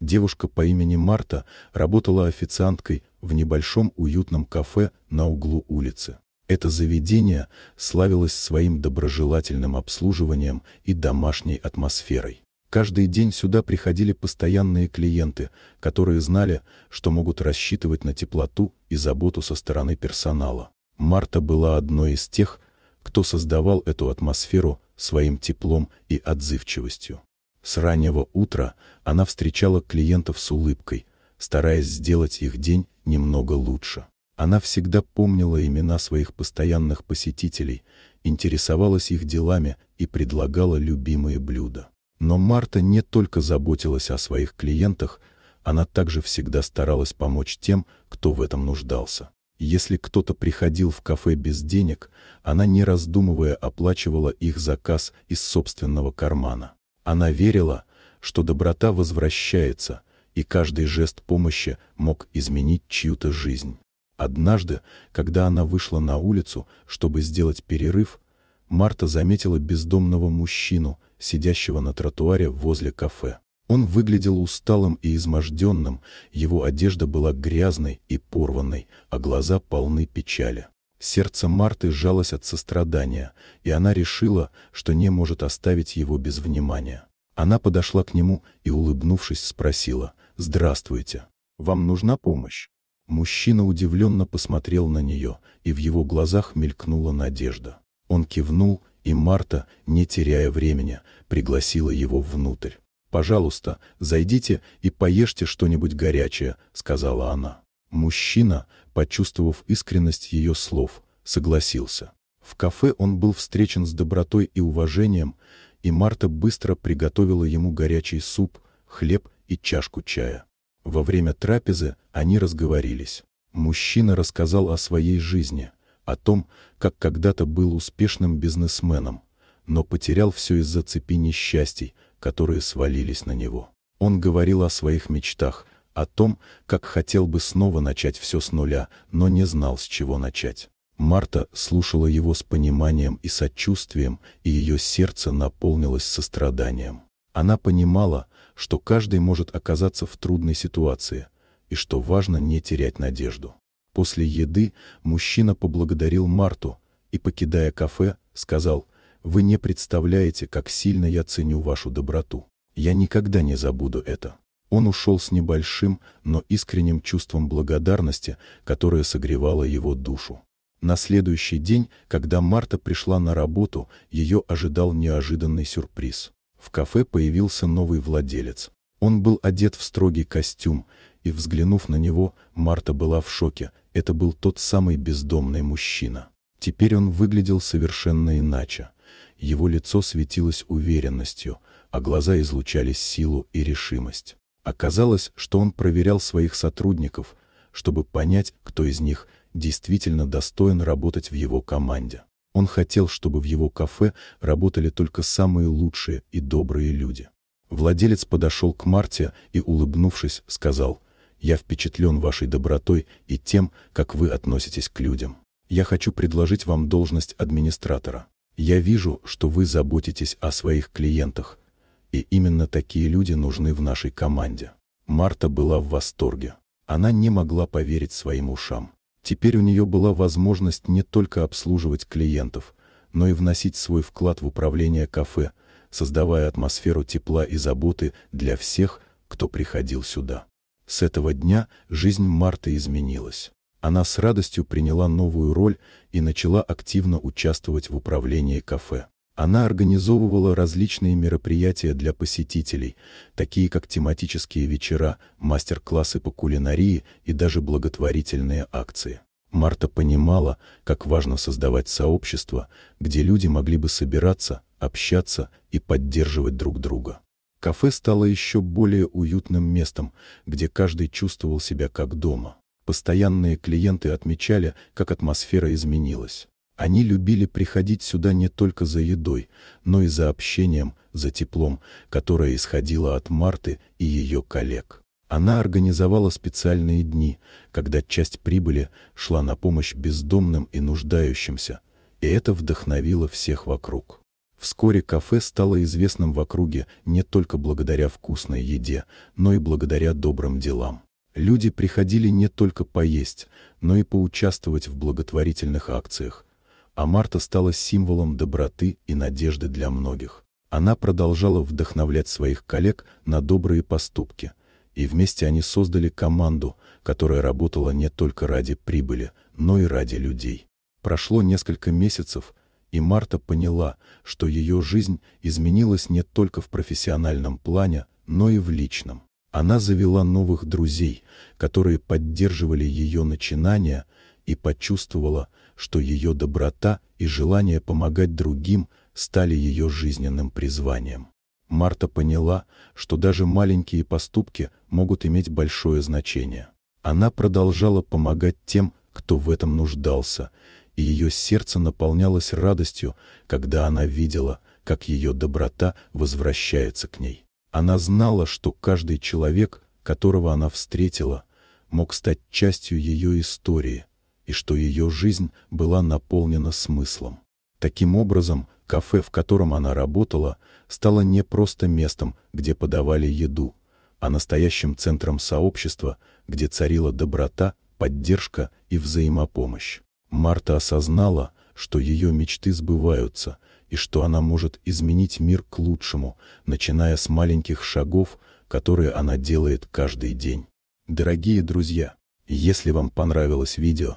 Девушка по имени Марта работала официанткой в небольшом уютном кафе на углу улицы. Это заведение славилось своим доброжелательным обслуживанием и домашней атмосферой. Каждый день сюда приходили постоянные клиенты, которые знали, что могут рассчитывать на теплоту и заботу со стороны персонала. Марта была одной из тех, кто создавал эту атмосферу своим теплом и отзывчивостью. С раннего утра она встречала клиентов с улыбкой, стараясь сделать их день немного лучше. Она всегда помнила имена своих постоянных посетителей, интересовалась их делами и предлагала любимые блюда. Но Марта не только заботилась о своих клиентах, она также всегда старалась помочь тем, кто в этом нуждался. Если кто-то приходил в кафе без денег, она, не раздумывая, оплачивала их заказ из собственного кармана. Она верила, что доброта возвращается, и каждый жест помощи мог изменить чью-то жизнь. Однажды, когда она вышла на улицу, чтобы сделать перерыв, Марта заметила бездомного мужчину, сидящего на тротуаре возле кафе. Он выглядел усталым и изможденным, его одежда была грязной и порванной, а глаза полны печали. Сердце Марты сжалось от сострадания, и она решила, что не может оставить его без внимания. Она подошла к нему и, улыбнувшись, спросила «Здравствуйте, вам нужна помощь?» Мужчина удивленно посмотрел на нее, и в его глазах мелькнула надежда. Он кивнул, и Марта, не теряя времени, пригласила его внутрь. «Пожалуйста, зайдите и поешьте что-нибудь горячее», — сказала она. Мужчина, почувствовав искренность ее слов, согласился. В кафе он был встречен с добротой и уважением, и Марта быстро приготовила ему горячий суп, хлеб и чашку чая. Во время трапезы они разговорились. Мужчина рассказал о своей жизни, о том, как когда-то был успешным бизнесменом, но потерял все из-за цепи несчастий, которые свалились на него. Он говорил о своих мечтах, о том, как хотел бы снова начать все с нуля, но не знал, с чего начать. Марта слушала его с пониманием и сочувствием, и ее сердце наполнилось состраданием. Она понимала, что каждый может оказаться в трудной ситуации, и что важно не терять надежду. После еды мужчина поблагодарил Марту и, покидая кафе, сказал, «Вы не представляете, как сильно я ценю вашу доброту. Я никогда не забуду это». Он ушел с небольшим, но искренним чувством благодарности, которое согревало его душу. На следующий день, когда Марта пришла на работу, ее ожидал неожиданный сюрприз. В кафе появился новый владелец. Он был одет в строгий костюм, и, взглянув на него, Марта была в шоке. Это был тот самый бездомный мужчина. Теперь он выглядел совершенно иначе. Его лицо светилось уверенностью, а глаза излучали силу и решимость. Оказалось, что он проверял своих сотрудников, чтобы понять, кто из них действительно достоин работать в его команде. Он хотел, чтобы в его кафе работали только самые лучшие и добрые люди. Владелец подошел к Марте и, улыбнувшись, сказал, «Я впечатлен вашей добротой и тем, как вы относитесь к людям. Я хочу предложить вам должность администратора. Я вижу, что вы заботитесь о своих клиентах, и именно такие люди нужны в нашей команде». Марта была в восторге. Она не могла поверить своим ушам. Теперь у нее была возможность не только обслуживать клиентов, но и вносить свой вклад в управление кафе, создавая атмосферу тепла и заботы для всех, кто приходил сюда. С этого дня жизнь Марты изменилась. Она с радостью приняла новую роль и начала активно участвовать в управлении кафе. Она организовывала различные мероприятия для посетителей, такие как тематические вечера, мастер-классы по кулинарии и даже благотворительные акции. Марта понимала, как важно создавать сообщество, где люди могли бы собираться, общаться и поддерживать друг друга. Кафе стало еще более уютным местом, где каждый чувствовал себя как дома. Постоянные клиенты отмечали, как атмосфера изменилась. Они любили приходить сюда не только за едой, но и за общением, за теплом, которое исходило от Марты и ее коллег. Она организовала специальные дни, когда часть прибыли шла на помощь бездомным и нуждающимся, и это вдохновило всех вокруг. Вскоре кафе стало известным в округе не только благодаря вкусной еде, но и благодаря добрым делам. Люди приходили не только поесть, но и поучаствовать в благотворительных акциях, а Марта стала символом доброты и надежды для многих. Она продолжала вдохновлять своих коллег на добрые поступки, и вместе они создали команду, которая работала не только ради прибыли, но и ради людей. Прошло несколько месяцев, и Марта поняла, что ее жизнь изменилась не только в профессиональном плане, но и в личном. Она завела новых друзей, которые поддерживали ее начинания, и почувствовала, что ее доброта и желание помогать другим стали ее жизненным призванием. Марта поняла, что даже маленькие поступки могут иметь большое значение. Она продолжала помогать тем, кто в этом нуждался, и ее сердце наполнялось радостью, когда она видела, как ее доброта возвращается к ней. Она знала, что каждый человек, которого она встретила, мог стать частью ее истории, и что ее жизнь была наполнена смыслом. Таким образом, кафе, в котором она работала, стало не просто местом, где подавали еду, а настоящим центром сообщества, где царила доброта, поддержка и взаимопомощь. Марта осознала, что ее мечты сбываются, и что она может изменить мир к лучшему, начиная с маленьких шагов, которые она делает каждый день. Дорогие друзья, если вам понравилось видео,